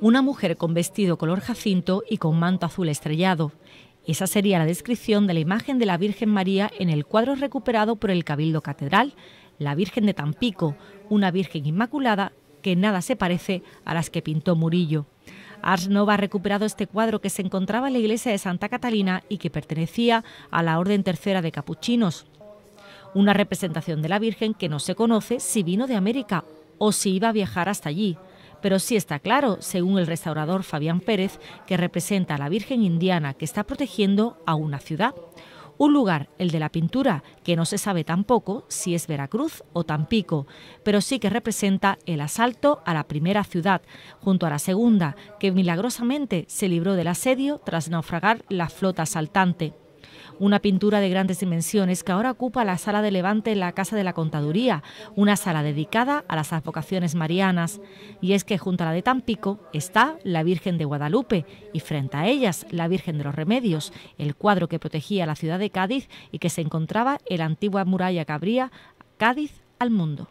una mujer con vestido color jacinto y con manto azul estrellado. Esa sería la descripción de la imagen de la Virgen María en el cuadro recuperado por el Cabildo Catedral, la Virgen de Tampico, una Virgen Inmaculada que nada se parece a las que pintó Murillo. Ars Nova ha recuperado este cuadro que se encontraba en la iglesia de Santa Catalina y que pertenecía a la Orden Tercera de Capuchinos. Una representación de la Virgen que no se conoce si vino de América o si iba a viajar hasta allí. Pero sí está claro, según el restaurador Fabián Pérez, que representa a la Virgen Indiana que está protegiendo a una ciudad. Un lugar, el de la pintura, que no se sabe tampoco si es Veracruz o Tampico, pero sí que representa el asalto a la primera ciudad, junto a la segunda, que milagrosamente se libró del asedio tras naufragar la flota asaltante una pintura de grandes dimensiones que ahora ocupa la sala de Levante en la Casa de la Contaduría, una sala dedicada a las advocaciones marianas. Y es que junto a la de Tampico está la Virgen de Guadalupe y frente a ellas la Virgen de los Remedios, el cuadro que protegía la ciudad de Cádiz y que se encontraba en la antigua muralla que abría Cádiz al mundo.